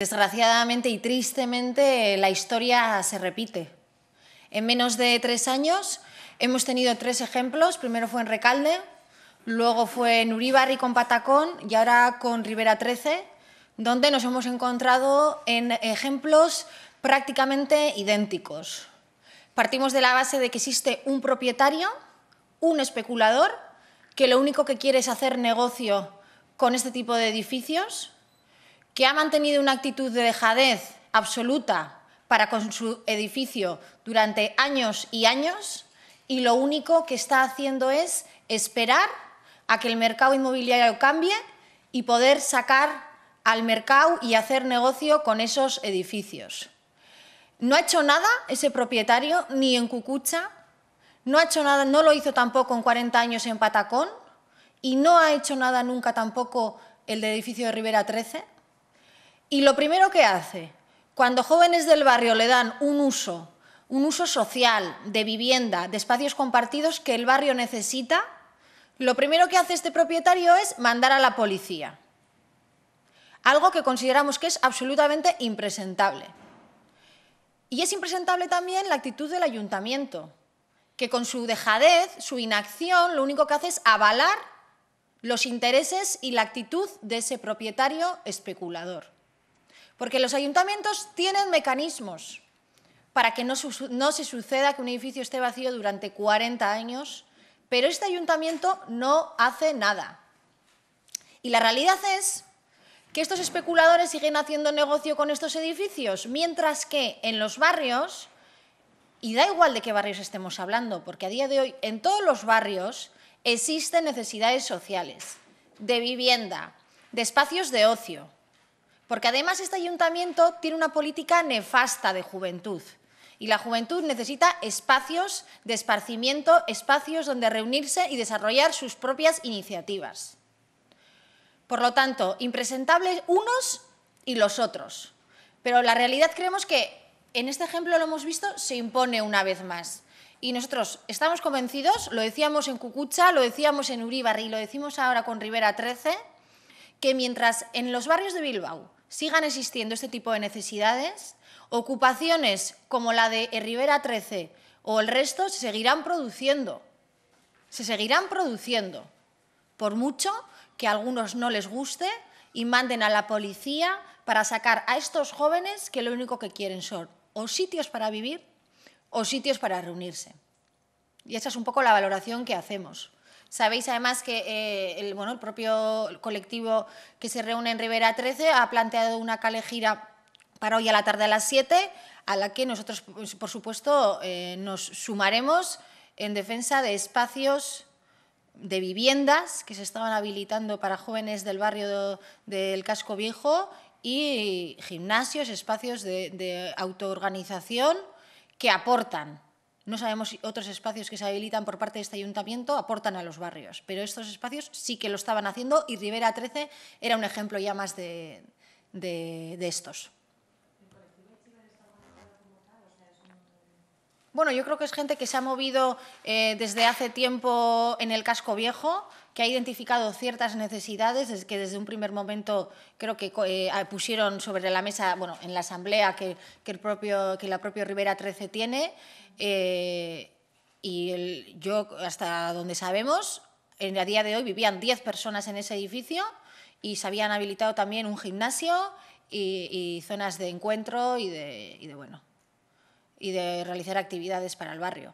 Desgraciadamente y tristemente la historia se repite. En menos de tres años hemos tenido tres ejemplos. Primero fue en Recalde, luego fue en Uribarri con Patacón y ahora con Rivera 13, donde nos hemos encontrado en ejemplos prácticamente idénticos. Partimos de la base de que existe un propietario, un especulador, que lo único que quiere es hacer negocio con este tipo de edificios que ha mantenido una actitud de dejadez absoluta para con su edificio durante años y años y lo único que está haciendo es esperar a que el mercado inmobiliario cambie y poder sacar al mercado y hacer negocio con esos edificios. No ha hecho nada ese propietario ni en Cucucha, no ha hecho nada, no lo hizo tampoco en 40 años en Patacón y no ha hecho nada nunca tampoco el de edificio de Rivera 13. Y lo primero que hace, cuando jóvenes del barrio le dan un uso, un uso social de vivienda, de espacios compartidos que el barrio necesita, lo primero que hace este propietario es mandar a la policía. Algo que consideramos que es absolutamente impresentable. Y es impresentable también la actitud del ayuntamiento, que con su dejadez, su inacción, lo único que hace es avalar los intereses y la actitud de ese propietario especulador. Porque los ayuntamientos tienen mecanismos para que no, se suceda que un edificio esté vacío durante 40 años, pero este ayuntamiento no hace nada. Y la realidad es que estos especuladores siguen haciendo negocio con estos edificios, mientras que en los barrios, y da igual de qué barrios estemos hablando, porque a día de hoy en todos los barrios existen necesidades sociales, de vivienda, de espacios de ocio, porque además este ayuntamiento tiene una política nefasta de juventud. Y la juventud necesita espacios de esparcimiento, espacios donde reunirse y desarrollar sus propias iniciativas. Por lo tanto, impresentables unos y los otros. Pero la realidad creemos que, en este ejemplo lo hemos visto, se impone una vez más. Y nosotros estamos convencidos, lo decíamos en Cucucha, lo decíamos en Uribarri y lo decimos ahora con Rivera 13, que mientras en los barrios de Bilbao sigan existiendo este tipo de necesidades, ocupaciones como la de Rivera 13 o el resto se seguirán produciendo. Se seguirán produciendo, por mucho que a algunos no les guste y manden a la policía para sacar a estos jóvenes que lo único que quieren son o sitios para vivir o sitios para reunirse. Y esa es un poco la valoración que hacemos. Sabéis además que eh, el, bueno, el propio colectivo que se reúne en Rivera 13 ha planteado una calejira para hoy a la tarde a las 7, a la que nosotros, pues, por supuesto, eh, nos sumaremos en defensa de espacios de viviendas que se estaban habilitando para jóvenes del barrio del Casco Viejo y gimnasios, espacios de autoorganización que aportan no sabemos si otros espacios que se habilitan por parte de este ayuntamiento aportan a los barrios, pero estos espacios sí que lo estaban haciendo y Rivera 13 era un ejemplo ya más de, de estos. Bueno, yo creo que es gente que se ha movido eh, desde hace tiempo en el casco viejo, que ha identificado ciertas necesidades que desde un primer momento creo que eh, pusieron sobre la mesa, bueno, en la asamblea que, el propio, que la propia Rivera 13 tiene. Eh, y yo, hasta donde sabemos, en, a día de hoy vivían 10 personas en ese edificio y se habían habilitado también un gimnasio y, zonas de encuentro y de, y de bueno, y de realizar actividades para el barrio.